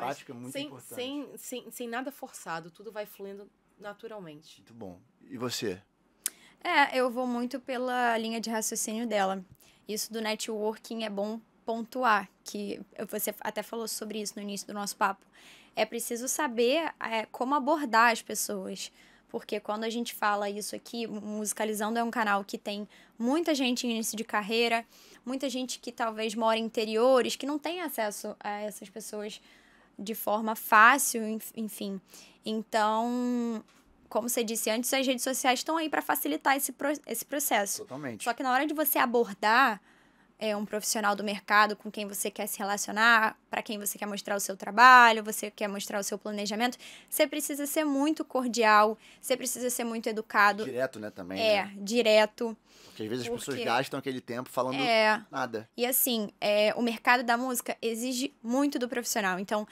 prática é muito sem, importante. Sem, sem, sem nada forçado, tudo vai fluindo naturalmente. Muito bom. E você? É, eu vou muito pela linha de raciocínio dela. Isso do networking é bom pontuar, que você até falou sobre isso no início do nosso papo. É preciso saber é, como abordar as pessoas. Porque quando a gente fala isso aqui, Musicalizando é um canal que tem muita gente em início de carreira, muita gente que talvez mora em interiores, que não tem acesso a essas pessoas de forma fácil, enfim. Então, como você disse antes, as redes sociais estão aí para facilitar esse, pro, esse processo. Totalmente. Só que na hora de você abordar é, um profissional do mercado com quem você quer se relacionar, para quem você quer mostrar o seu trabalho, você quer mostrar o seu planejamento, você precisa ser muito cordial, você precisa ser muito educado. Direto, né, também. É, né? direto. Porque às vezes porque... as pessoas gastam aquele tempo falando é... nada. E assim, é, o mercado da música exige muito do profissional. Então,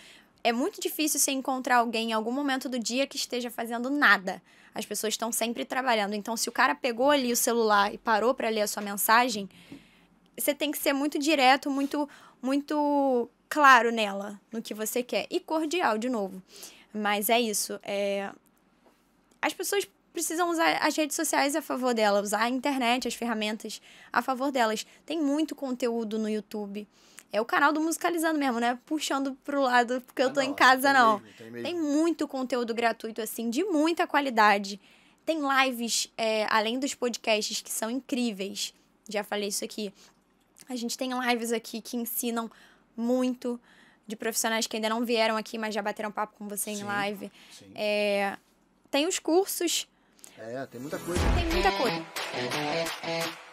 é muito difícil você encontrar alguém em algum momento do dia que esteja fazendo nada. As pessoas estão sempre trabalhando. Então, se o cara pegou ali o celular e parou para ler a sua mensagem, você tem que ser muito direto, muito, muito claro nela, no que você quer. E cordial, de novo. Mas é isso. É... As pessoas precisam usar as redes sociais a favor dela, usar a internet, as ferramentas a favor delas. Tem muito conteúdo no YouTube. É o canal do Musicalizando mesmo, né? Puxando pro lado porque ah, eu tô não, em casa, tem não. Mesmo, tem, mesmo. tem, muito conteúdo gratuito, assim, de muita qualidade. Tem lives, é, além dos podcasts, que são incríveis. Já falei isso aqui. A gente tem lives aqui que ensinam muito de profissionais que ainda não vieram aqui, mas já bateram papo com você sim, em live. É, tem os cursos. É, tem muita coisa. Tem muita coisa.